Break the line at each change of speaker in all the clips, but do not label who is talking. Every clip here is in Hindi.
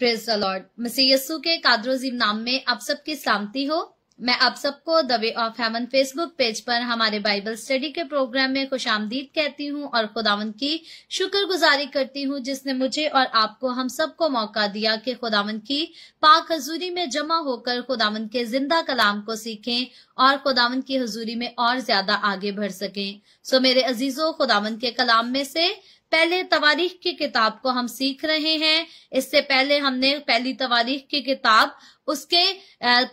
प्रेस अलॉर्ड मसी यस्सु के कादरोजीम नाम में आप सबकी सामती हो मैं आप सबको the way of Heman Facebook page पर हमारे बाइबल स्टडी के प्रोग्राम में खुश आमदीद कहती हूँ और खुदावन की शुक्रगुजारी करती हूँ जिसने मुझे और आपको हम सबको मौका दिया कि खुदावन की पाक हजूरी में जमा होकर खुदावन के जिंदा कलाम को सीखें और खुदावन की हजूरी में और ज्यादा आगे बढ़ सकें सो मेरे अजीजों खुदावन के कलाम में से पहले तवारीख की किताब को हम सीख रहे हैं इससे पहले हमने पहली तवारीख की किताब उसके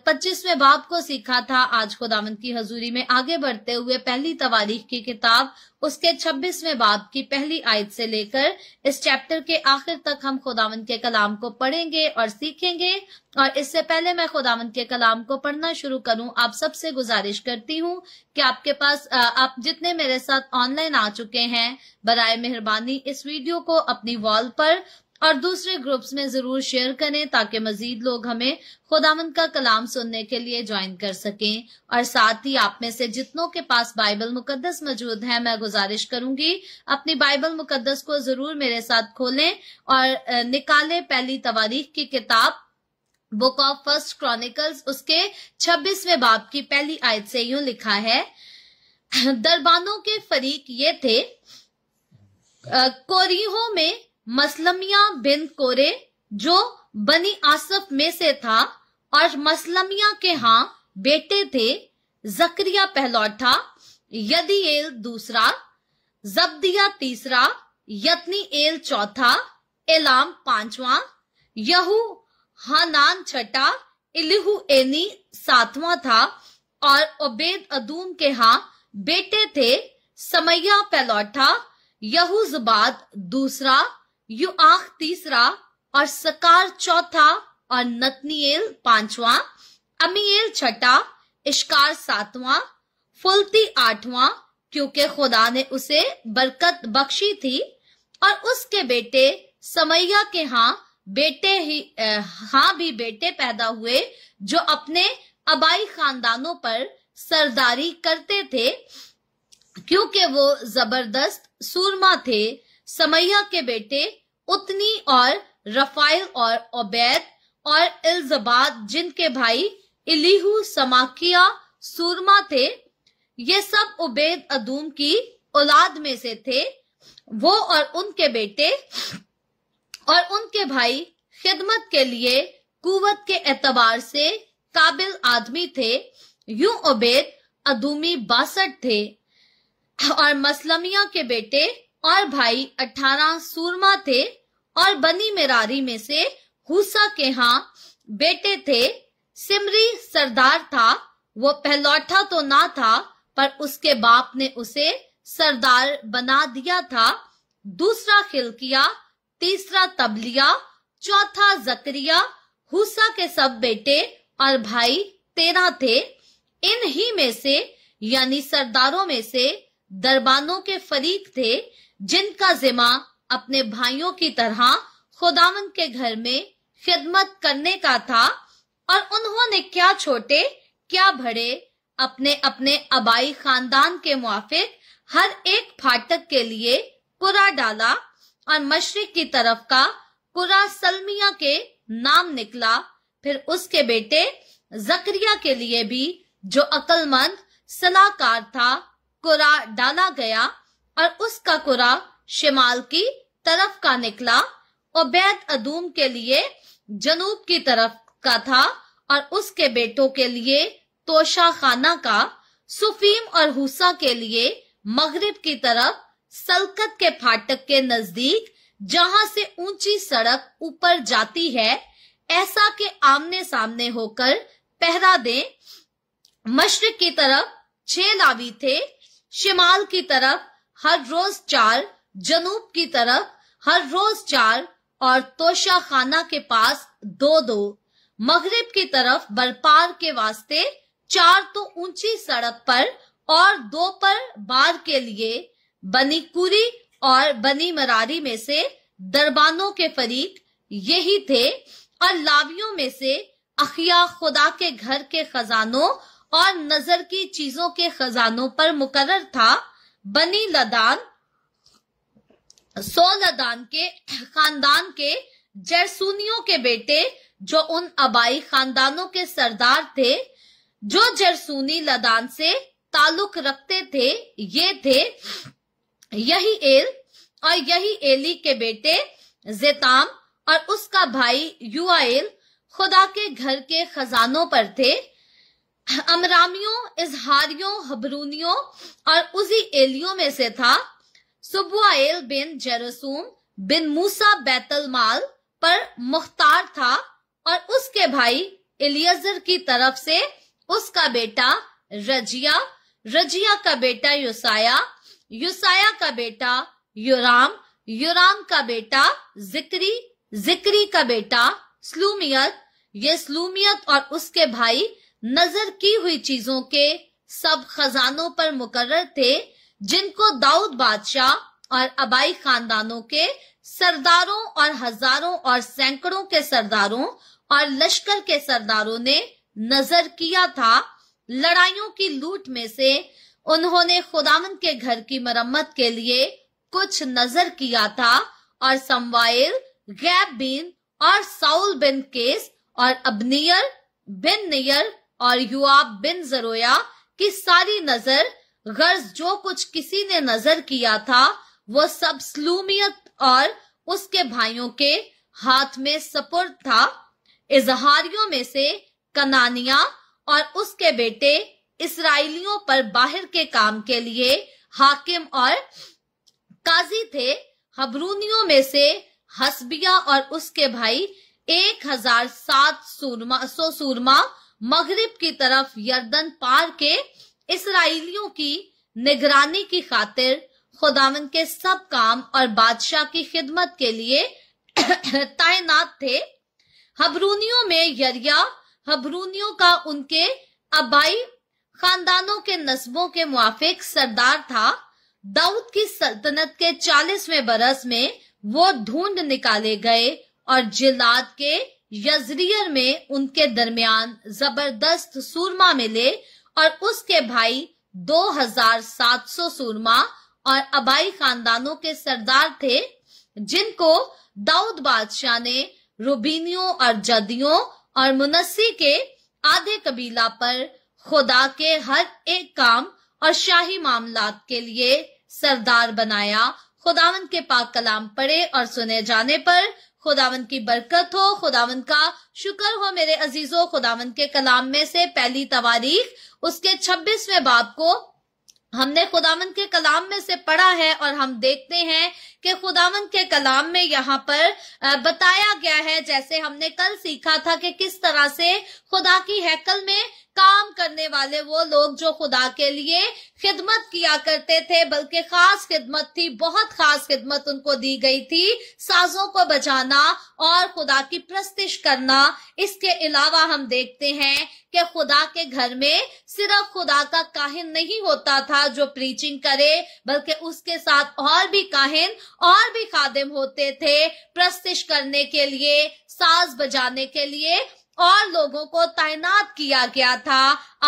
पच्चीसवें बाप को सीखा था आज खुदावन की हजूरी में आगे बढ़ते हुए पहली तवारीख की किताब उसके छब्बीसवें बाप की पहली आयत से लेकर इस चैप्टर के आखिर तक हम खुदावन के कलाम को पढ़ेंगे और सीखेंगे और इससे पहले मैं खुदावन के कलाम को पढ़ना शुरू करूं आप सबसे गुजारिश करती हूं कि आपके पास आप जितने मेरे साथ ऑनलाइन आ चुके हैं बरए मेहरबानी इस वीडियो को अपनी वॉल पर और दूसरे ग्रुप्स में जरूर शेयर करें ताकि मजीद लोग हमें खुदामंद का कलाम सुनने के लिए ज्वाइन कर सकें और साथ ही आप में से जितनों के पास बाइबल मुकद्दस मौजूद है मैं गुजारिश करूंगी अपनी बाइबल मुकद्दस को जरूर मेरे साथ खोलें और निकालें पहली तवारीख की किताब बुक ऑफ फर्स्ट क्रॉनिकल्स उसके छब्बीसवें बाब की पहली आयत से यूं लिखा है दरबानों के फरीक ये थे कोरिहो में मसलमिया बिन कोरे जो बनी आसफ में से था और मसलमिया के हाँ बेटे थे जकरिया पहलौठा यदि एल दूसरा जब्दिया तीसरा यत्नी एल चौथा एलाम पांचवा यहू हानान छठा इलिहू एनी सातवा था और ओबेद अदूम के हां बेटे थे समैया पहलौठा जुबाद दूसरा युआख तीसरा और सकार चौथा और नतनीएल पांचवा अमीएल छठा इश्कार सातवां फुलती आठवां क्योंकि खुदा ने उसे बरकत बख्शी थी और उसके बेटे समैया के हाँ बेटे ही हाँ भी बेटे पैदा हुए जो अपने अबाई खानदानों पर सरदारी करते थे क्योंकि वो जबरदस्त सूरमा थे समैया के बेटे उतनी और रफाइल और ओबैद और इल्जबाद जिनके भाई इलीहू समाकिया सूरमा थे ये सब उबेद अदूम की औलाद में से थे वो और उनके बेटे और उनके भाई खिदमत के लिए कुवत के एतबार से काबिल आदमी थे यूं उबेद अदूमी बासठ थे और मसलमिया के बेटे और भाई अठारह सूरमा थे और बनी मेरारी में से हुसा के यहाँ बेटे थे सिमरी सरदार था वो पहलौठा तो ना था पर उसके बाप ने उसे सरदार बना दिया था दूसरा खिलकिया तीसरा तबलिया चौथा जकरिया हुसा के सब बेटे और भाई तेरह थे इन ही में से यानी सरदारों में से दरबानों के फरीक थे जिनका जिम्मा अपने भाइयों की तरह खुदावन के घर में खिदमत करने का था और उन्होंने क्या छोटे क्या बड़े अपने अपने अबाई खानदान के मुआफिक हर एक फाटक के लिए कुरा डाला और मशरक की तरफ का कुरा सलमिया के नाम निकला फिर उसके बेटे जकरिया के लिए भी जो अक्लमंद सलाहकार था कुरा डाला गया और उसका कुरा शिमाल की तरफ का निकला और बैत अदूम के लिए जनूब की तरफ का था और उसके बेटों के लिए तोशा खाना का सुफीम और हुसा के लिए मगरिब की तरफ सलकत के फाटक के नजदीक जहां से ऊंची सड़क ऊपर जाती है ऐसा के आमने सामने होकर पहरा दे मशरक की तरफ छह लावी थे शिमाल की तरफ हर रोज चार जनूब की तरफ हर रोज चार और तोशा खाना के पास दो दो मगरिब की तरफ बलपार के वास्ते चार तो ऊंची सड़क पर और दो पर बार के लिए बनी कुरी और बनी मरारी में से दरबानों के फरीक यही थे और लावियों में से अखिया खुदा के घर के खजानों और नजर की चीजों के खजानों पर मुकर था बनी लदान सो लदान के खानदान के जरसूनियों के बेटे जो उन आबाई खानदानों के सरदार थे जो जरसूनी लदान से ताल्लुक रखते थे ये थे यही एल और यही एली के बेटे जेताम और उसका भाई युआल खुदा के घर के खजानों पर थे अमरामियों इजहारियों हबरूनियों और उजी एलियों में से था सुबुआल बिन जेरसूम बिन मूसा बैतलमाल पर मुख्तार था और उसके भाई इलियजर की तरफ से उसका बेटा रजिया रजिया का बेटा युसाया युसाया का बेटा युराम युराम का बेटा जिक्री जिक्री का बेटा स्लूमियत ये स्लूमियत और उसके भाई नजर की हुई चीजों के सब खजानों पर मुकर्र थे जिनको दाऊद बादशाह और अबाई खानदानों के सरदारों और हजारों और सैकड़ों के सरदारों और लश्कर के सरदारों ने नजर किया था लड़ाइयों की लूट में से उन्होंने खुदामन के घर की मरम्मत के लिए कुछ नजर किया था और समवाइल गैब बिन और साउल बिन केस और अबनियर बिन नियर और युवा बिन जरोया की सारी नजर गर्ज जो कुछ किसी ने नजर किया था वो सब सलूमियत और उसके भाइयों के हाथ में सपुर था इजहारियों में से कनानिया और उसके बेटे इसराइलियों पर बाहर के काम के लिए हाकिम और काजी थे हबरूनियों में से हसबिया और उसके भाई एक हजार सात सूरमा सो सूरमा मगरिब की तरफ यर्दन पार के इसराइलियों की निगरानी की खातिर खुदावन के सब काम और बादशाह की खिदमत के लिए तैनात थे हबरूनियों में यरिया हबरूनियों का उनके अबाई खानदानों के नस्बों के मुआफिक सरदार था दाऊद की सल्तनत के चालीसवें बरस में वो ढूंढ निकाले गए और जिलाद के यजरियर में उनके दरमियान जबरदस्त सूरमा मिले और उसके भाई 2700 सूरमा और अबाई खानदानों के सरदार थे जिनको दाऊद बादशाह ने रूबीनियों और जदियों और मुनस्सी के आधे कबीला पर खुदा के हर एक काम और शाही मामलात के लिए सरदार बनाया खुदावन के पाक कलाम पढ़े और सुने जाने पर खुदावन की बरकत हो खुदावन का शुक्र हो मेरे अजीजों खुदावन के कलाम में से पहली तवारीख उसके छब्बीसवें बाप को हमने खुदावन के कलाम में से पढ़ा है और हम देखते हैं कि खुदावन के कलाम में यहाँ पर बताया गया है जैसे हमने कल सीखा था कि किस तरह से खुदा की हैकल में काम करने वाले वो लोग जो खुदा के लिए खिदमत किया करते थे बल्कि खास खिदमत थी बहुत खास खिदमत उनको दी गई थी साजों को बजाना और खुदा की प्रस्तिश करना इसके अलावा हम देखते हैं कि खुदा के घर में सिर्फ खुदा का काहिन नहीं होता था जो प्रीचिंग करे बल्कि उसके साथ और भी काहिन और भी खादिम होते थे प्रस्तिश करने के लिए साज बजाने के लिए और लोगों को तैनात किया गया था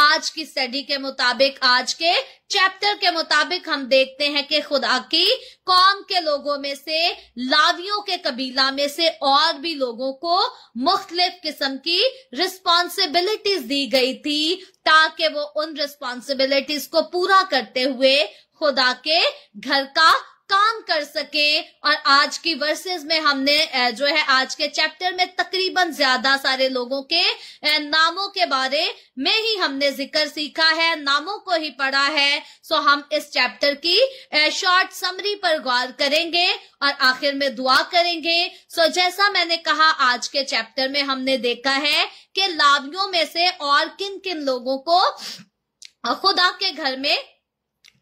आज की स्टडी के मुताबिक आज के चैप्टर के मुताबिक हम देखते हैं कि खुदा की कौम के लोगों में से लावियों के कबीला में से और भी लोगों को मुख्तलिफ किस्म की रिस्पॉन्सिबिलिटीज दी गई थी ताकि वो उन रिस्पॉन्सिबिलिटीज को पूरा करते हुए खुदा के घर का काम कर सके और आज की वर्सेस में हमने जो है आज के चैप्टर में तकरीबन ज्यादा सारे लोगों के नामों के बारे में ही हमने जिक्र सीखा है नामों को ही पढ़ा है सो हम इस चैप्टर की शॉर्ट समरी पर गौर करेंगे और आखिर में दुआ करेंगे सो जैसा मैंने कहा आज के चैप्टर में हमने देखा है कि लावियों में से और किन किन लोगों को खुदा के घर में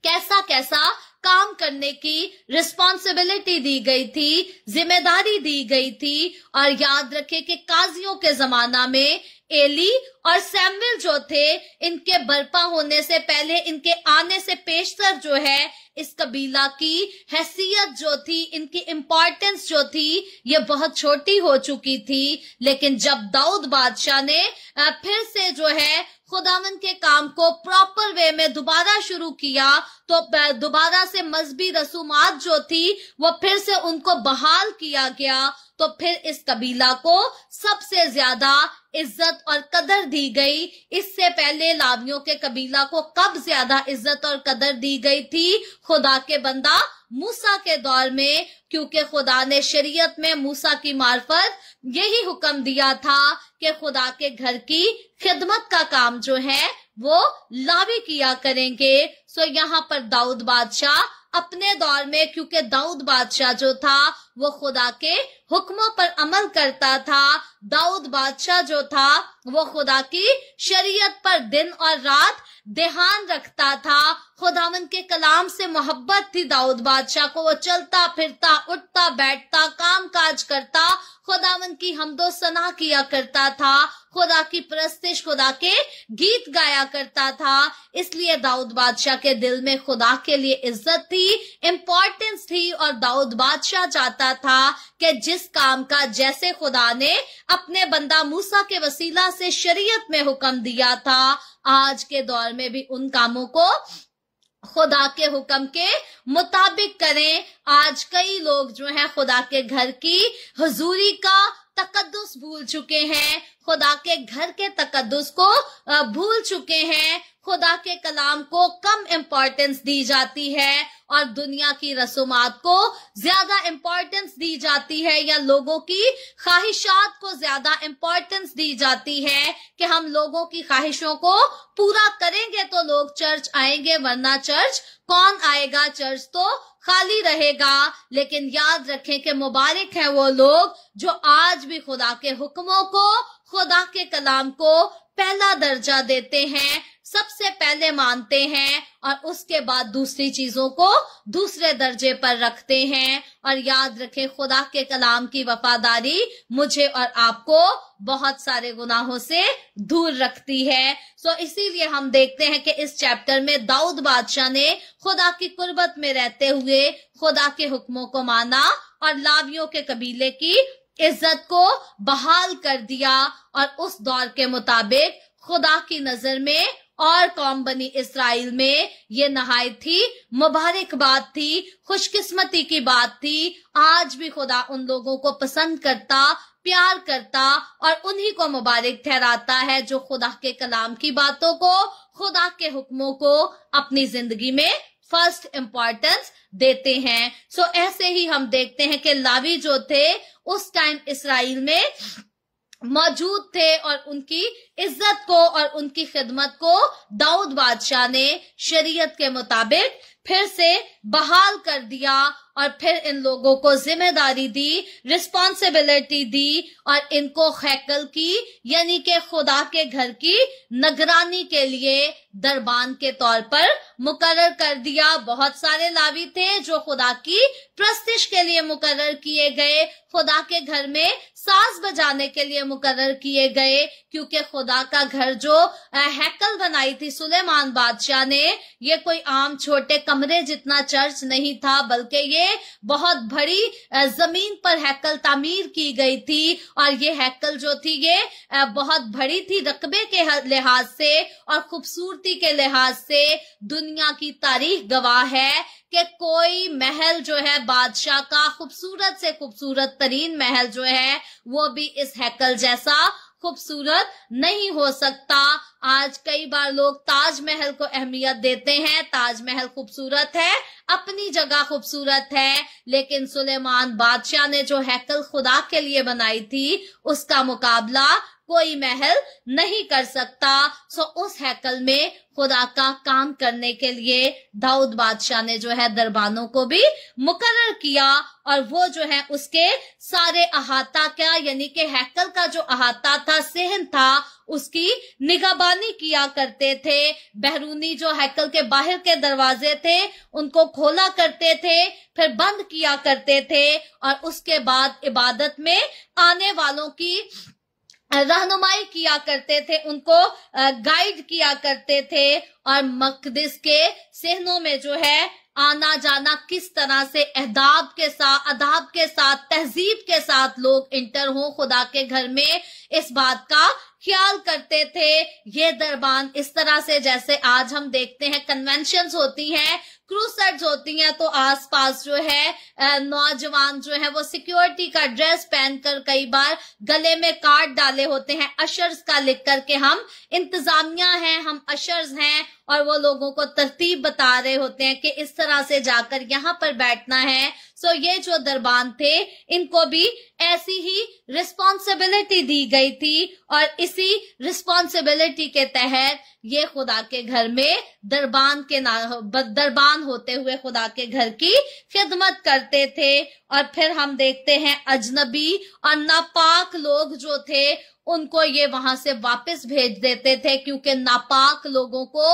कैसा कैसा काम करने की रिस्पॉन्सिबिलिटी दी गई थी जिम्मेदारी दी गई थी और याद रखें कि काजियों के जमाना में एली और सैमुअल जो थे इनके बर्पा होने से पहले इनके आने से पेशतर जो है इस कबीला की हैसियत जो थी इनकी इम्पोर्टेंस जो थी ये बहुत छोटी हो चुकी थी लेकिन जब दाऊद बादशाह ने फिर से जो है खुदावन के काम को प्रॉपर वे में दोबारा शुरू किया तो दोबारा से मजहबी रसूमात जो थी वो फिर से उनको बहाल किया गया तो फिर इस कबीला को सबसे ज्यादा इज्जत और कदर दी गई इससे पहले लावियों के कबीला को कब ज्यादा इज्जत और कदर दी गई थी खुदा के बंदा मूसा के दौर में क्योंकि खुदा ने शरीयत में मूसा की मार्फत यही हुक्म दिया था कि खुदा के घर की खिदमत का काम जो है वो लावी किया करेंगे सो यहाँ पर दाऊद बादशाह अपने दौर में क्योंकि दाऊद बादशाह जो था वो खुदा के हुक्मों पर अमल करता था दाऊद बादशाह जो था वो खुदा की शरीयत पर दिन और रात ध्यान रखता था खुदावन के कलाम से मोहब्बत थी दाऊद बादशाह को वो चलता फिरता उठता बैठता काम काज करता खुदावन की हमदो सना किया करता था खुदा की प्रस्तिश खुदा के गीत गाया करता था इसलिए दाऊद बादशाह के दिल में खुदा के लिए इज्जत थी इम्पोर्टेंस थी और दाऊद बादशाह चाहता था कि जिस काम का जैसे खुदा ने अपने बंदा मूसा के वसीला से शरीयत में हुक्म दिया था आज के दौर में भी उन कामों को खुदा के हुक्म के मुताबिक करें आज कई लोग जो हैं खुदा के घर की हजूरी का तकदस भूल चुके हैं खुदा के घर के तकदस को भूल चुके हैं खुदा के कलाम को कम इम्पोर्टेंस दी जाती है और दुनिया की रसूमात को ज्यादा इम्पोर्टेंस दी जाती है या लोगों की ख्वाहिशात को ज्यादा इम्पोर्टेंस दी जाती है कि हम लोगों की ख्वाहिशों को पूरा करेंगे तो लोग चर्च आएंगे वरना चर्च कौन आएगा चर्च तो खाली रहेगा लेकिन याद रखें कि मुबारक है वो लोग जो आज भी खुदा के हुक्मों को खुदा के कलाम को पहला दर्जा देते हैं सबसे पहले मानते हैं और उसके बाद दूसरी चीजों को दूसरे दर्जे पर रखते हैं और याद रखें खुदा के कलाम की वफादारी मुझे और आपको बहुत सारे गुनाहों से दूर रखती है सो इसीलिए हम देखते हैं कि इस चैप्टर में दाऊद बादशाह ने खुदा की कुर्बत में रहते हुए खुदा के हुक्मों को माना और लावियों के कबीले की इज्जत को बहाल कर दिया और उस दौर के मुताबिक खुदा की नजर में और कौम बनी इसराइल में ये नहाय थी मुबारक बात थी खुशकिस्मती की बात थी आज भी खुदा उन लोगों को पसंद करता प्यार करता और उन्हीं को मुबारक ठहराता है जो खुदा के कलाम की बातों को खुदा के हुक्मों को अपनी जिंदगी में फर्स्ट इम्पोर्टेंस देते हैं सो ऐसे ही हम देखते हैं कि लावी जो थे उस टाइम इसराइल में मौजूद थे और उनकी इज्जत को और उनकी खिदमत को दाऊद बादशाह ने शरीयत के मुताबिक फिर से बहाल कर दिया और फिर इन लोगों को जिम्मेदारी दी रिस्पॉन्सिबिलिटी दी और इनको हैकल की यानी के खुदा के घर की निगरानी के लिए दरबान के तौर पर मुकर कर दिया बहुत सारे लावी थे जो खुदा की प्रस्तिश के लिए मुकरर किए गए खुदा के घर में सास बजाने के लिए मुकर किए गए क्योंकि खुदा का घर जो हैकल बनाई थी सुलेमान बादशाह ने ये कोई आम छोटे कमरे जितना चर्च नहीं था बल्कि ये में बहुत बड़ी जमीन पर हैकल तामीर की गई थी और ये हैकल जो थी ये बहुत बड़ी थी रकबे के लिहाज से और खूबसूरती के लिहाज से दुनिया की तारीख गवाह है कि कोई महल जो है बादशाह का खूबसूरत से खूबसूरत तरीन महल जो है वो भी इस हैकल जैसा खूबसूरत नहीं हो सकता आज कई बार लोग ताजमहल को अहमियत देते हैं ताजमहल खूबसूरत है अपनी जगह खूबसूरत है लेकिन सुलेमान बादशाह ने जो हैकल खुदा के लिए बनाई थी उसका मुकाबला कोई महल नहीं कर सकता सो उस हैकल में खुदा का काम करने के लिए दाऊद बादशाह ने जो है दरबानों को भी मुकर किया और वो जो है उसके सारे अहाता का यानी के हैकल का जो अहाता था सेहन था उसकी निगाबानी किया करते थे बहरूनी जो हैकल के बाहर के दरवाजे थे उनको खोला करते थे फिर बंद किया करते थे और उसके बाद इबादत में आने वालों की रहनुमाई किया करते थे उनको गाइड किया करते थे और मकदिस के सहनों में जो है आना जाना किस तरह से अहदाब के साथ अदाब के साथ तहजीब के साथ लोग इंटर हों खुदा के घर में इस बात का ख्याल करते थे ये दरबान इस तरह से जैसे आज हम देखते हैं कन्वेंशन होती हैं क्रूसर्स होती हैं तो आसपास जो है नौजवान जो है वो सिक्योरिटी का ड्रेस पहनकर कई बार गले में कार्ड डाले होते हैं अशर्स का लिख करके हम इंतजामिया हैं हम अशर्स हैं और वो लोगों को तरतीब बता रहे होते हैं कि इस तरह से जाकर यहाँ पर बैठना है सो ये जो दरबान थे इनको भी ऐसी ही रिस्पॉन्सिबिलिटी दी गई थी और इसी रिस्पॉन्सिबिलिटी के तहत ये खुदा के घर में दरबान के नाम दरबान होते हुए खुदा के घर की खिदमत करते थे और फिर हम देखते हैं अजनबी और नापाक लोग जो थे उनको ये वहां से वापस भेज देते थे क्योंकि नापाक लोगों को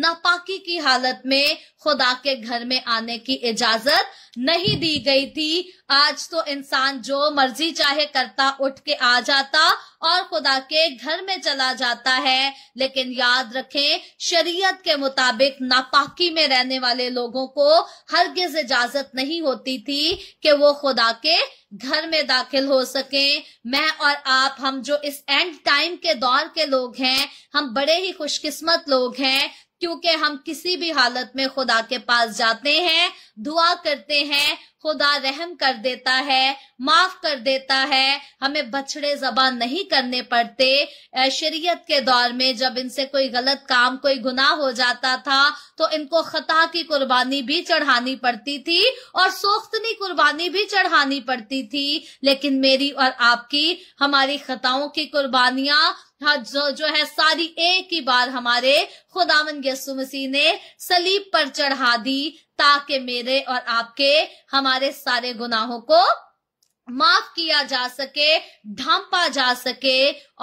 नापाकी की हालत में खुदा के घर में आने की इजाजत नहीं दी गई थी आज तो इंसान जो मर्जी मर्जी चाहे करता उठ के आ जाता और खुदा के घर में चला जाता है लेकिन याद रखें शरीयत के मुताबिक नापाकी में रहने वाले लोगों को हरगिज इजाजत नहीं होती थी कि वो खुदा के घर में दाखिल हो सके मैं और आप हम जो इस एंड टाइम के दौर के लोग हैं हम बड़े ही खुशकिस्मत लोग हैं क्योंकि हम किसी भी हालत में खुदा के पास जाते हैं दुआ करते हैं खुदा रहम कर देता है माफ कर देता है हमें बछड़े जबान नहीं करने पड़ते शरीयत के दौर में जब इनसे कोई गलत काम कोई गुनाह हो जाता था तो इनको खता की कुर्बानी भी चढ़ानी पड़ती थी और सोख्तनी कुर्बानी भी चढ़ानी पड़ती थी लेकिन मेरी और आपकी हमारी खताओं की कुर्बानियां हाँ, जो जो है सारी एक ही बार हमारे खुदावन यसु मसीह ने सलीब पर चढ़ा दी ताकि मेरे और आपके हमारे सारे गुनाहों को माफ किया जा सके ढांपा जा सके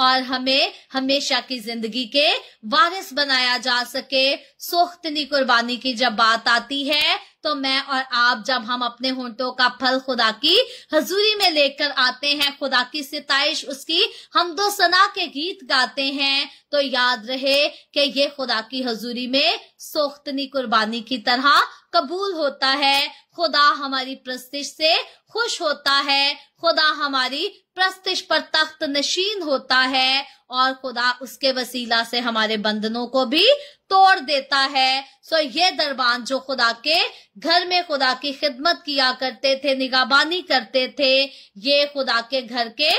और हमें हमेशा की जिंदगी के वारिस बनाया जा सके सोख्तनी कुर्बानी की जब बात आती है तो मैं और आप जब हम अपने होंठों का फल खुदा की हजूरी में लेकर आते हैं खुदा की सिताइश उसकी हम दो सना के गीत गाते हैं तो याद रहे कि ये खुदा की हजूरी में सोख्तनी कुर्बानी की तरह कबूल होता है खुदा हमारी प्रस्तिश से खुश होता है खुदा हमारी प्रस्तिश पर तख्त नशीन होता है और खुदा उसके वसीला से हमारे बंधनों को भी तोड़ देता है सो ये दरबान जो खुदा के घर में खुदा की खिदमत किया करते थे निगाहबानी करते थे ये खुदा के घर के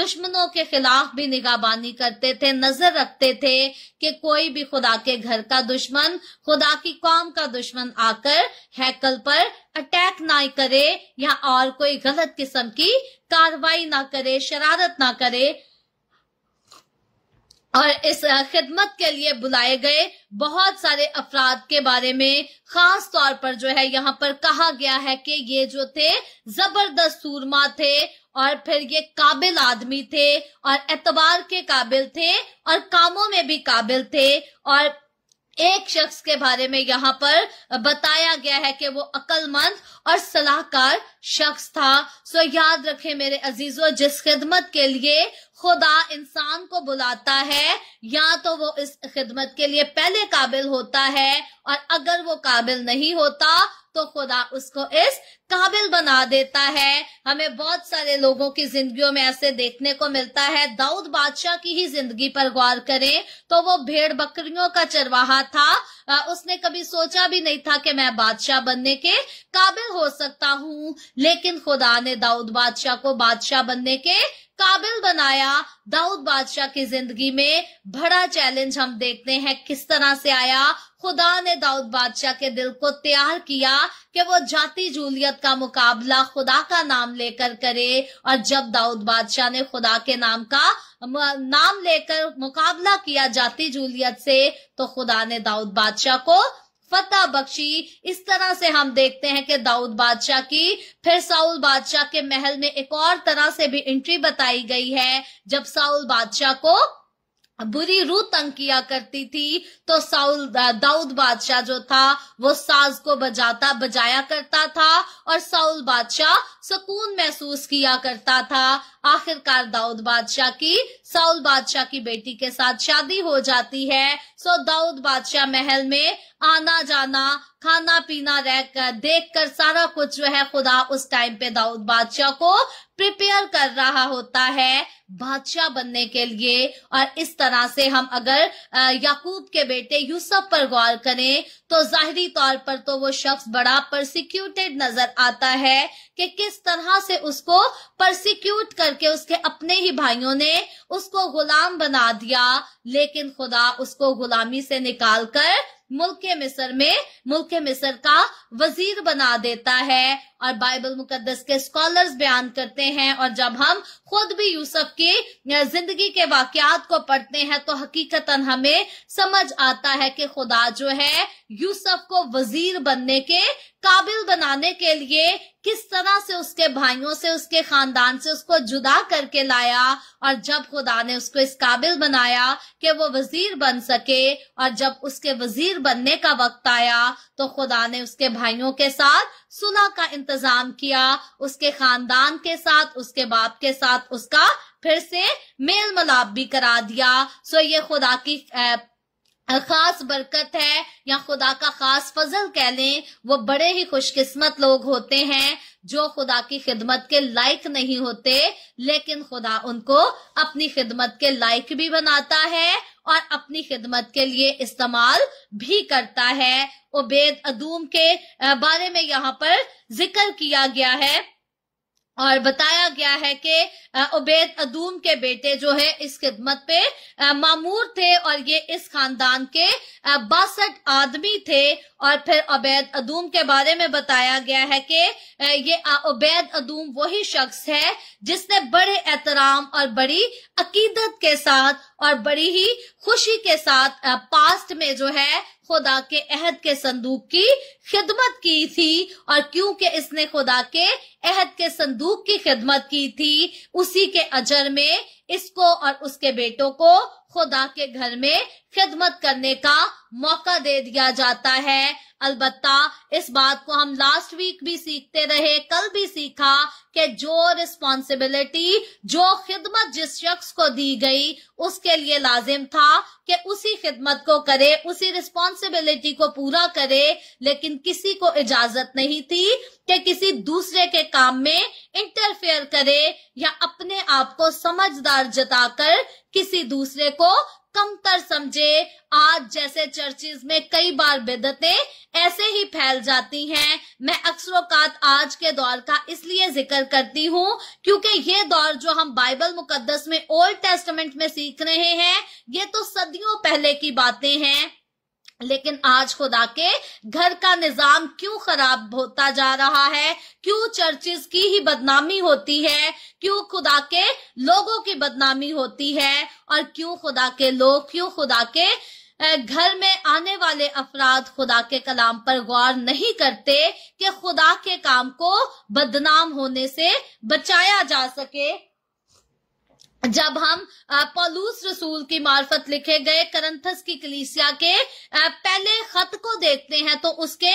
दुश्मनों के खिलाफ भी निगाबानी करते थे नजर रखते थे कि कोई भी खुदा के घर का दुश्मन खुदा की कौम का दुश्मन आकर हैकल पर अटैक ना करे या और कोई गलत किस्म की कार्रवाई ना करे शरारत ना करे और इस खिदमत के लिए बुलाए गए बहुत सारे अफराद के बारे में खास तौर पर जो है यहाँ पर कहा गया है कि ये जो थे जबरदस्त सूरमा थे और फिर ये काबिल आदमी थे और एतबार के काबिल थे और कामों में भी काबिल थे और एक शख्स के बारे में यहाँ पर बताया गया है कि वो अक्लमंद और सलाहकार शख्स था सो याद रखें मेरे अजीजों जिस खिदमत के लिए खुदा इंसान को बुलाता है या तो वो इस खिदमत के लिए पहले काबिल होता है और अगर वो काबिल नहीं होता तो खुदा उसको इस काबिल बना देता है हमें बहुत सारे लोगों की जिंदगियों में ऐसे देखने को मिलता है दाऊद बादशाह की ही जिंदगी पर गौर करें तो वो भेड़ बकरियों का चरवाहा था उसने कभी सोचा भी नहीं था कि मैं बादशाह बनने के काबिल हो सकता हूं लेकिन खुदा ने दाऊद बादशाह को बादशाह बनने के काबिल बनाया दाऊद बादशाह की जिंदगी में बड़ा चैलेंज हम देखते हैं किस तरह से आया खुदा ने दाऊद बादशाह के दिल को तैयार किया कि वो जाति जूलियत का मुकाबला खुदा का नाम लेकर करे और जब दाऊद बादशाह ने खुदा के नाम का नाम लेकर मुकाबला किया जाति जूलियत से तो खुदा ने दाऊद बादशाह को फतेह बख्शी इस तरह से हम देखते हैं कि दाऊद बादशाह की फिर साउल बादशाह के महल में एक और तरह से भी एंट्री बताई गई है जब साउल बादशाह को बुरी रू तंग किया करती थी तो साउल दाऊद बादशाह जो था वो साज को बजाता बजाया करता था और साउल बादशाह सुकून महसूस किया करता था आखिरकार दाऊद बादशाह की साउल बादशाह की बेटी के साथ शादी हो जाती है सो दाऊद बादशाह महल में आना जाना खाना पीना रह कर देख कर सारा कुछ जो है खुदा उस टाइम पे दाऊद बादशाह को प्रिपेयर कर रहा होता है बादशाह बनने के लिए और इस तरह से हम अगर याकूब के बेटे यूसुफ पर गौर करें तो जाहरी तौर पर तो वो शख्स बड़ा परसिक्यूटेड नजर आता है कि किस तरह से उसको परसिक्यूट करके उसके अपने ही भाइयों ने उसको गुलाम बना दिया लेकिन खुदा उसको गुलामी से निकाल कर मुल्क मिस्र में मुल्क मिस्र का वजीर बना देता है और बाइबल मुकदस के स्कॉलर्स बयान करते हैं और जब हम खुद भी यूसुफ के जिंदगी के वाकयात को पढ़ते हैं तो हकीकतन हमें समझ आता है कि खुदा जो है यूसुफ को वजीर बनने के काबिल बनाने के लिए किस तरह से उसके भाइयों से उसके खानदान से उसको जुदा करके लाया और जब खुदा ने उसको इस काबिल बनाया कि वो वजीर बन सके और जब उसके वजीर बनने का वक्त आया तो खुदा ने उसके भाइयों के साथ सुलह का इंतजाम किया उसके खानदान के साथ उसके बाप के साथ उसका फिर से मेल मिलाप भी करा दिया सो ये खुदा की खास बरकत है या खुदा का खास फजल कह लें वो बड़े ही खुशकिस्मत लोग होते हैं जो खुदा की खिदमत के लायक नहीं होते लेकिन खुदा उनको अपनी खिदमत के लायक भी बनाता है और अपनी खिदमत के लिए इस्तेमाल भी करता है उबेद अदूम के बारे में यहाँ पर जिक्र किया गया है और बताया गया है कि उबैद अदूम के बेटे जो है इस खिदमत पे मामूर थे और ये इस खानदान के बासठ आदमी थे और फिर उबैद अदूम के बारे में बताया गया है कि ये उबैद अदूम वही शख्स है जिसने बड़े एहतराम और बड़ी अकीदत के साथ और बड़ी ही खुशी के साथ पास्ट में जो है खुदा के अहद के संदूक की खिदमत की थी और क्योंकि इसने खुदा के अहद के संदूक की खिदमत की थी उसी के अजर में इसको और उसके बेटों को खुदा के घर में खिदमत करने का मौका दे दिया जाता है अलबत्ता इस बात को हम लास्ट वीक भी सीखते रहे कल भी सीखा कि जो रिस्पॉन्सिबिलिटी जो खिदमत जिस शख्स को दी गई उसके लिए लाजिम था कि उसी खिदमत को करे उसी रिस्पॉन्सिबिलिटी को पूरा करे लेकिन किसी को इजाजत नहीं थी कि किसी दूसरे के काम में इंटरफेयर करे या अपने आप को समझदार जताकर किसी दूसरे को कमतर समझे आज जैसे चर्चेज में कई बार बेदते ऐसे ही फैल जाती हैं मैं अक्सर अक्सरोकात आज के दौर का इसलिए जिक्र करती हूँ क्योंकि ये दौर जो हम बाइबल मुकद्दस में ओल्ड टेस्टमेंट में सीख रहे हैं ये तो सदियों पहले की बातें हैं लेकिन आज खुदा के घर का निजाम क्यों खराब होता जा रहा है क्यों चर्चिस की ही बदनामी होती है क्यों खुदा के लोगों की बदनामी होती है और क्यों खुदा के लोग क्यों खुदा के घर में आने वाले अफराद खुदा के कलाम पर गौर नहीं करते कि खुदा के काम को बदनाम होने से बचाया जा सके जब हम पलूस रसूल की मार्फत लिखे गए करंथस की कलीसिया के पहले खत को देखते हैं तो उसके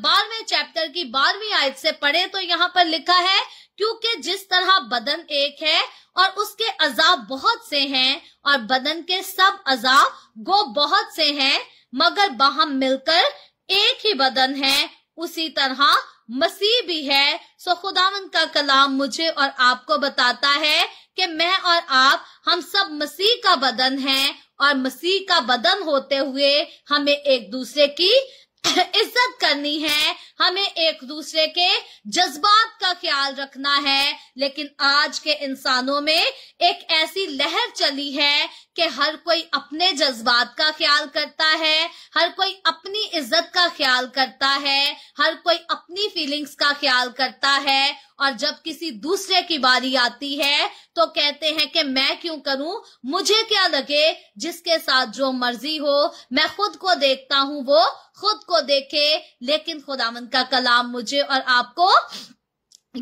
बारहवें चैप्टर की बारहवीं आयत से पढ़े तो यहाँ पर लिखा है क्योंकि जिस तरह बदन एक है और उसके अजाब बहुत से हैं और बदन के सब अजाब गो बहुत से हैं मगर बहम मिलकर एक ही बदन है उसी तरह मसीह भी है सो खुदावन का कलाम मुझे और आपको बताता है कि मैं और आप हम सब मसीह का बदन हैं और मसीह का बदन होते हुए हमें एक दूसरे की इज्जत करनी है हमें एक दूसरे के जज्बात का ख्याल रखना है लेकिन आज के इंसानों में एक ऐसी लहर चली है कि हर कोई अपने जज्बात का ख्याल करता है हर कोई अपनी इज्जत का ख्याल करता है हर कोई अपनी फीलिंग्स का ख्याल करता है और जब किसी दूसरे की बारी आती है तो कहते हैं कि मैं क्यों करूं मुझे क्या लगे जिसके साथ जो मर्जी हो मैं खुद को देखता हूं वो खुद को देखे लेकिन खुदावन का कलाम मुझे और आपको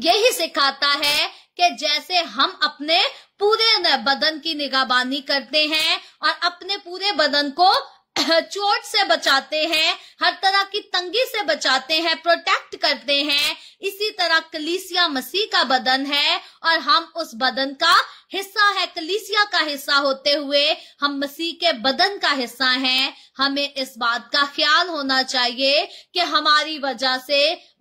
यही सिखाता है कि जैसे हम अपने पूरे बदन की निगाहबानी करते हैं और अपने पूरे बदन को चोट से बचाते हैं हर तरह की तंगी से बचाते हैं प्रोटेक्ट करते हैं इसी तरह कलीसिया मसीह का बदन है और हम उस बदन का हिस्सा है कलीसिया का हिस्सा होते हुए हम मसीह के बदन का हिस्सा हैं हमें इस बात का ख्याल होना चाहिए कि हमारी वजह से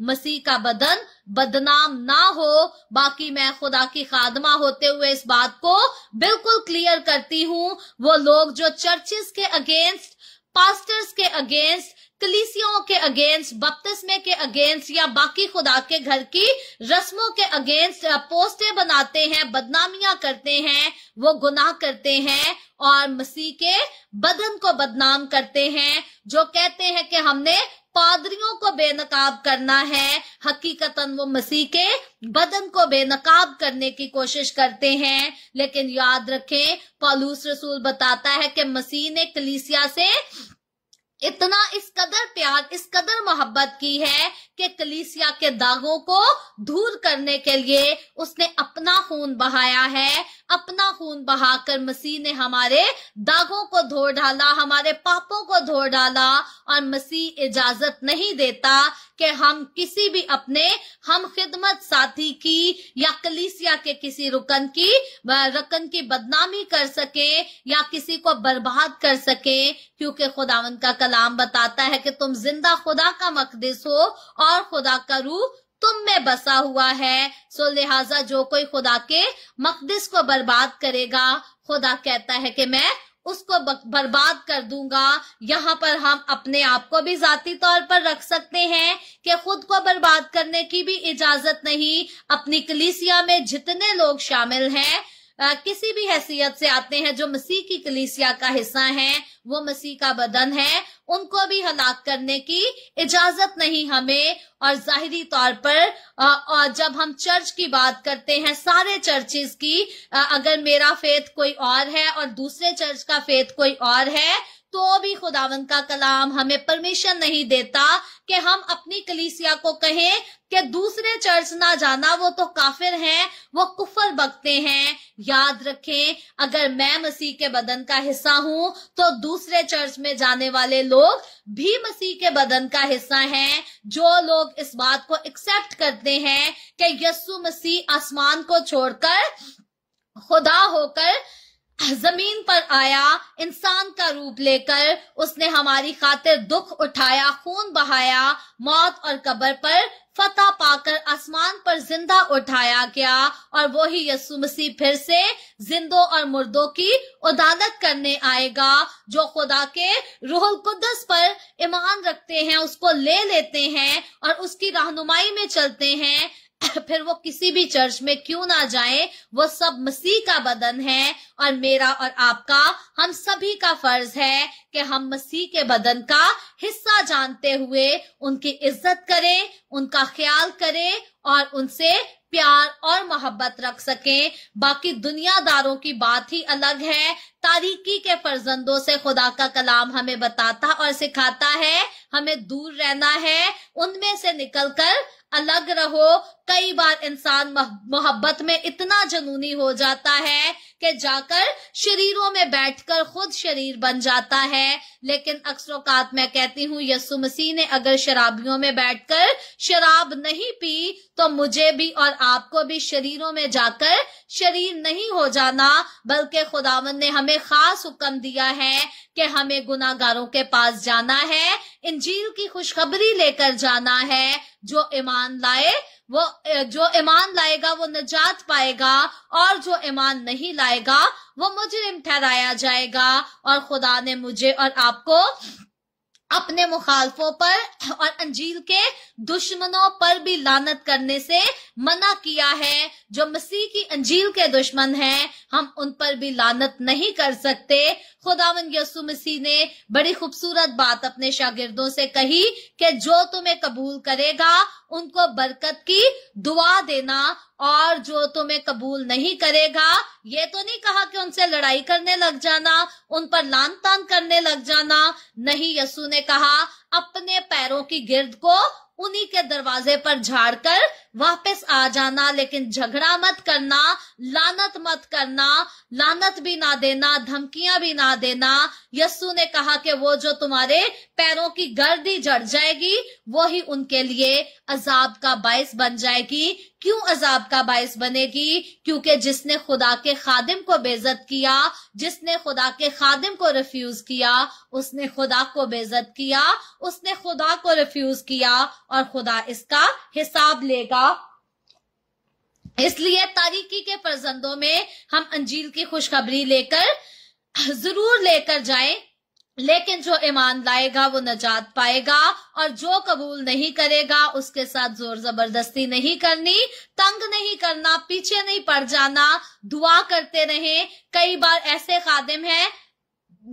मसीह का बदन बदनाम ना हो बाकी मैं खुदा की खादमा होते हुए इस बात को बिल्कुल क्लियर करती हूँ वो लोग जो चर्चेस के अगेंस्ट पास्टर्स के अगेंस्ट कलिसियों के अगेंस्ट बपतिस्मे के अगेंस्ट या बाकी खुदा के घर की रस्मों के अगेंस्ट पोस्टें बनाते हैं बदनामियां करते हैं वो गुनाह करते हैं और मसीह के बदन को बदनाम करते हैं जो कहते हैं कि हमने पादरियों को बेनकाब करना है हकीकतन वो मसीह के बदन को बेनकाब करने की कोशिश करते हैं लेकिन याद रखें पालूस रसूल बताता है कि मसीह ने कलीसिया से इतना इस कदर प्यार इस कदर मोहब्बत की है कि कलीसिया के दागों को दूर करने के लिए उसने अपना खून बहाया है अपना खून बहाकर मसीह ने हमारे दागों को धो डाला हमारे पापों को धो डाला और मसीह इजाजत नहीं देता कि हम किसी भी अपने हम खिदमत साथी की या कलीसिया के किसी रुकन की रकन की बदनामी कर सके या किसी को बर्बाद कर सके क्योंकि खुदावन का कलाम बताता है कि तुम जिंदा खुदा का मकदस हो और खुदा का रूह तुम में बसा हुआ है सो लिहाजा जो कोई खुदा के मकदस को बर्बाद करेगा खुदा कहता है कि मैं उसको बर्बाद कर दूंगा यहाँ पर हम अपने आप को भी जाती तौर पर रख सकते हैं कि खुद को बर्बाद करने की भी इजाजत नहीं अपनी कलिसिया में जितने लोग शामिल हैं किसी भी हैसियत से आते हैं जो मसीह की कलीसिया का हिस्सा है वो मसीह का बदन है उनको भी हलाक करने की इजाजत नहीं हमें और जाहिरी तौर पर और जब हम चर्च की बात करते हैं सारे चर्चेस की अगर मेरा फेथ कोई और है और दूसरे चर्च का फेथ कोई और है तो भी खुदावन का कलाम हमें परमिशन नहीं देता कि हम अपनी कलीसिया को कहें कि दूसरे चर्च ना जाना वो तो काफिर हैं वो कुफर बकते हैं याद रखें अगर मैं मसीह के बदन का हिस्सा हूं तो दूसरे चर्च में जाने वाले लोग भी मसीह के बदन का हिस्सा हैं जो लोग इस बात को एक्सेप्ट करते हैं कि यस्सु मसीह आसमान को छोड़कर खुदा होकर जमीन पर आया इंसान का रूप लेकर उसने हमारी खातिर दुख उठाया खून बहाया मौत और कब्र पर फतह पाकर आसमान पर जिंदा उठाया गया और वो ही यसु मसीह फिर से जिंदों और मुर्दों की उदालत करने आएगा जो खुदा के रूहुल कुद्दस पर ईमान रखते हैं उसको ले लेते हैं और उसकी रहनुमाई में चलते हैं फिर वो किसी भी चर्च में क्यों ना जाए वो सब मसीह का बदन है और मेरा और आपका हम सभी का फर्ज है कि हम मसीह के बदन का हिस्सा जानते हुए उनकी इज्जत करें उनका ख्याल करें और उनसे प्यार और मोहब्बत रख सके बाकी दुनियादारों की बात ही अलग है तारीकी के फर्जंदों से खुदा का कलाम हमें बताता और सिखाता है हमें दूर रहना है उनमें से निकलकर अलग रहो कई बार इंसान मोहब्बत में इतना जनूनी हो जाता है के जाकर शरीरों में बैठकर खुद शरीर बन जाता है लेकिन अक्सरोकात मैं कहती हूँ यसु मसीह ने अगर शराबियों में बैठकर शराब नहीं पी तो मुझे भी और आपको भी शरीरों में जाकर शरीर नहीं हो जाना बल्कि खुदावन ने हमें खास हुक्म दिया है कि हमें गुनागारों के पास जाना है इंजील की खुशखबरी लेकर जाना है जो ईमान लाए वो जो ईमान लाएगा वो निजात पाएगा और जो ईमान नहीं लाएगा वो मुजरिम ठहराया जाएगा और खुदा ने मुझे और आपको अपने मुखालफों पर और अंजील के दुश्मनों पर भी लानत करने से मना किया है जो मसीह की अंजील के दुश्मन हैं हम उन पर भी लानत नहीं कर सकते खुदावन यसु मसीह ने बड़ी खूबसूरत बात अपने शागिर्दों से कही कि जो तुम्हें कबूल करेगा उनको बरकत की दुआ देना और जो तुम्हें कबूल नहीं करेगा ये तो नहीं कहा कि उनसे लड़ाई करने लग जाना उन पर लान तान करने लग जाना नहीं यसु ने कहा अपने पैरों की गिर्द को उन्हीं के दरवाजे पर झाड़कर वापस आ जाना लेकिन झगड़ा मत करना लानत मत करना लानत भी ना देना धमकियां भी ना देना यस्सु ने कहा कि वो जो तुम्हारे पैरों की गर्दी जड़ जाएगी वो ही उनके लिए अजाब का बायस बन जाएगी क्यों अजाब का बायस बनेगी क्योंकि जिसने खुदा के खादिम को बेजत किया जिसने खुदा के खादिम को रिफ्यूज किया उसने खुदा को बेजत किया उसने खुदा को रिफ्यूज किया और खुदा इसका हिसाब लेगा होगा इसलिए तारीकी के परजंदों में हम अंजील की खुशखबरी लेकर जरूर लेकर जाएं लेकिन जो ईमान लाएगा वो नजात पाएगा और जो कबूल नहीं करेगा उसके साथ जोर जबरदस्ती नहीं करनी तंग नहीं करना पीछे नहीं पड़ जाना दुआ करते रहे कई बार ऐसे खादिम हैं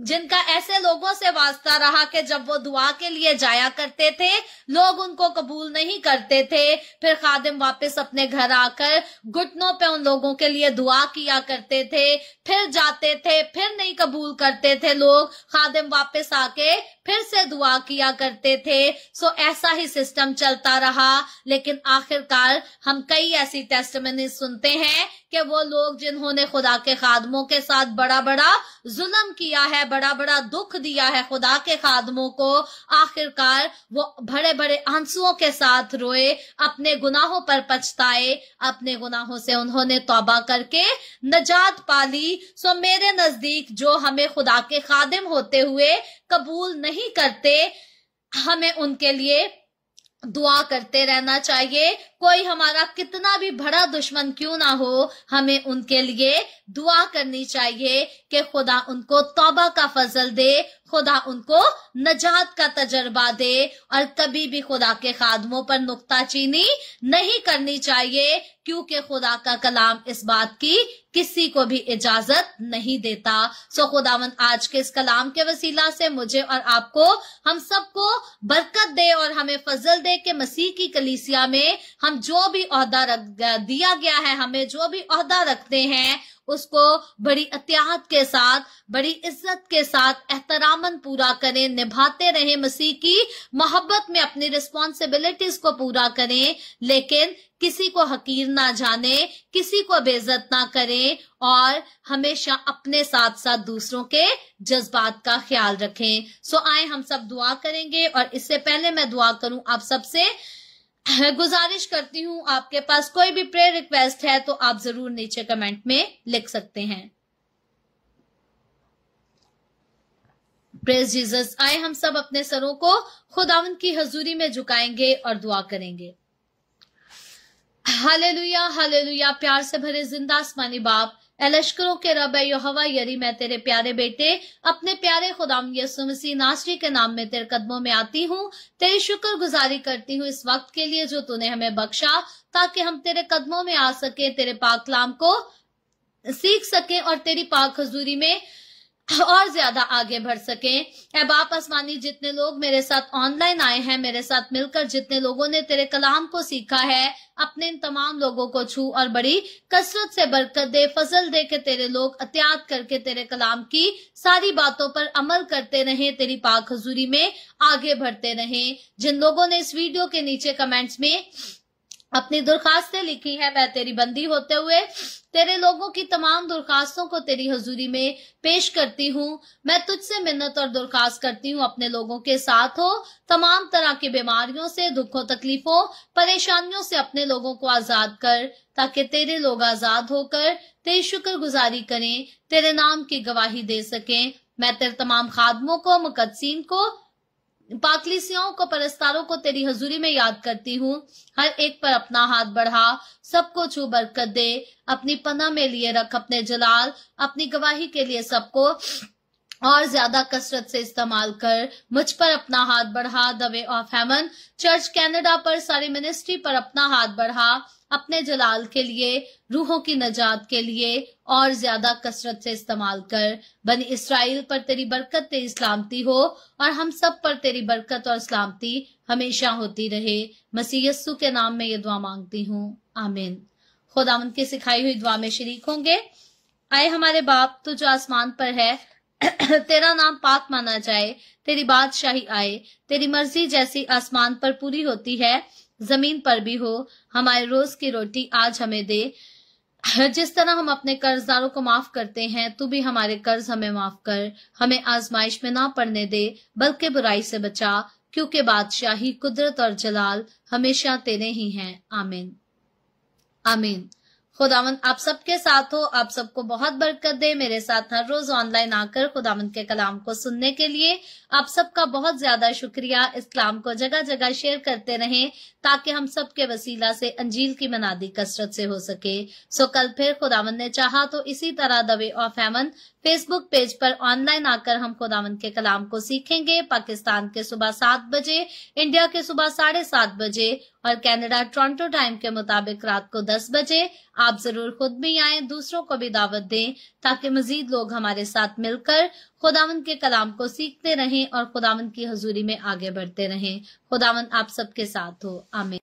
जिनका ऐसे लोगों से वास्ता रहा कि जब वो दुआ के लिए जाया करते थे लोग उनको कबूल नहीं करते थे फिर खादिम वापस अपने घर आकर घुटनों पे उन लोगों के लिए दुआ किया करते थे फिर जाते थे फिर नहीं कबूल करते थे लोग खादिम वापस आके फिर से दुआ किया करते थे सो ऐसा ही सिस्टम चलता रहा लेकिन आखिरकार हम कई ऐसी टेस्टमनी सुनते हैं कि वो लोग जिन्होंने खुदा के खादमों के साथ बड़ा बड़ा जुल्म किया है बड़ा बड़ा दुख दिया है खुदा के खादमों को आखिरकार वो बड़े बड़े आंसुओं के साथ रोए अपने गुनाहों पर पछताए अपने गुनाहों से उन्होंने तौबा करके नजात पाली सो मेरे नजदीक जो हमें खुदा के खादिम होते हुए कबूल नहीं करते हमें उनके लिए दुआ करते रहना चाहिए कोई हमारा कितना भी बड़ा दुश्मन क्यों ना हो हमें उनके लिए दुआ करनी चाहिए कि खुदा उनको तौबा का फजल दे खुदा उनको नजात का तजर्बा दे और कभी भी खुदा के खादमों पर नुकताचीनी नहीं करनी चाहिए क्योंकि खुदा का कलाम इस बात की किसी को भी इजाजत नहीं देता सो खुदावन आज के इस कलाम के वसीला से मुझे और आपको हम सबको बरकत दे और हमें फजल दे के मसीह की कलीसिया में हम जो भी अहदा रख दिया गया है हमें जो भी अहदा रखते हैं उसको बड़ी एहतियात के साथ बड़ी इज्जत के साथ एहतरामन पूरा करें निभाते रहें मसीह की मोहब्बत में अपनी रिस्पॉन्सिबिलिटीज को पूरा करें लेकिन किसी को हकीर ना जाने किसी को बेजत ना करें और हमेशा अपने साथ साथ दूसरों के जज्बात का ख्याल रखें सो आए हम सब दुआ करेंगे और इससे पहले मैं दुआ करूं आप सबसे गुजारिश करती हूँ आपके पास कोई भी प्रेयर रिक्वेस्ट है तो आप जरूर नीचे कमेंट में लिख सकते हैं प्रेज जीसस आए हम सब अपने सरों को खुदावन की हजूरी में झुकाएंगे और दुआ करेंगे हाले लुया प्यार से भरे जिंदा आसमानी बाप एलश्करों के रब योहवा यरी मैं तेरे प्यारे बेटे अपने प्यारे खुदाम यसु मसीह नासरी के नाम में तेरे कदमों में आती हूँ तेरी शुक्र गुजारी करती हूँ इस वक्त के लिए जो तूने हमें बख्शा ताकि हम तेरे कदमों में आ सके तेरे पाकलाम को सीख सके और तेरी पाक हजूरी में और ज्यादा आगे बढ़ सके अब आप आसमानी जितने लोग मेरे साथ ऑनलाइन आए हैं मेरे साथ मिलकर जितने लोगों ने तेरे कलाम को सीखा है अपने इन तमाम लोगों को छू और बड़ी कसरत से बरकत दे फजल दे के तेरे लोग एहतियात करके तेरे कलाम की सारी बातों पर अमल करते रहे तेरी पाक हजूरी में आगे बढ़ते रहे जिन लोगों ने इस वीडियो के नीचे कमेंट्स में अपनी दुर्खास्तें लिखी है मैं तेरी बंदी होते हुए तेरे लोगों की तमाम दुर्खास्तों को तेरी हजूरी में पेश करती हूँ मैं तुझसे मिन्नत और दुर्खास्त करती हूँ अपने लोगों के साथ हो तमाम तरह की बीमारियों से दुखों तकलीफों परेशानियों से अपने लोगों को आजाद कर ताकि तेरे लोग आजाद होकर तेरी शुक्रगुजारी करें तेरे नाम की गवाही दे सकें मैं तेरे तमाम खादमों को मुकदसिन को पाकलिसियाओं को परस्तारों को तेरी हजूरी में याद करती हूँ हर एक पर अपना हाथ बढ़ा सबको छू बरकत दे अपनी पना में लिए रख अपने जलाल अपनी गवाही के लिए सबको और ज्यादा कसरत से इस्तेमाल कर मुझ पर अपना हाथ बढ़ा the way of Heman church Canada पर सारी मिनिस्ट्री पर अपना हाथ बढ़ा अपने जलाल के लिए रूहों की नजात के लिए और ज्यादा कसरत से इस्तेमाल कर बन इसराइल पर तेरी बरकत तेरी सलामती हो और हम सब पर तेरी बरकत और सलामती हमेशा होती रहे मसीयसु के नाम में ये दुआ मांगती हूँ आमिन खुदा उनकी सिखाई हुई दुआ में शरीक होंगे आए हमारे बाप तो जो आसमान पर है तेरा नाम पाक माना जाए तेरी बादशाही आए तेरी मर्जी जैसी आसमान पर पूरी होती है जमीन पर भी हो हमारे रोज की रोटी आज हमें दे जिस तरह हम अपने कर्जदारों को माफ करते हैं तू भी हमारे कर्ज हमें माफ कर हमें आजमाइश में ना पड़ने दे बल्कि बुराई से बचा क्योंकि बादशाही कुदरत और जलाल हमेशा तेरे ही हैं आमीन आमीन खुदावन आप सबके साथ हो आप सबको बहुत बरकत दे मेरे साथ हर रोज ऑनलाइन आकर खुदावन के कलाम को सुनने के लिए आप सबका बहुत ज्यादा शुक्रिया इस कलाम को जगह जगह शेयर करते रहें ताकि हम सबके वसीला से अंजील की मनादी कसरत से हो सके सो कल फिर खुदावन ने चाहा तो इसी तरह the way of Heman Facebook page पर ऑनलाइन आकर हम खुदावन के कलाम को सीखेंगे पाकिस्तान के सुबह सात बजे इंडिया के सुबह साढ़े सात बजे और कनाडा टोरंटो टाइम के मुताबिक रात को दस बजे आप जरूर खुद भी आए दूसरों को भी दावत दें ताकि मजीद लोग हमारे साथ मिलकर खुदावन के कलाम को सीखते रहें और खुदावन की हजूरी में आगे बढ़ते रहें खुदावन आप सबके साथ हो आमिर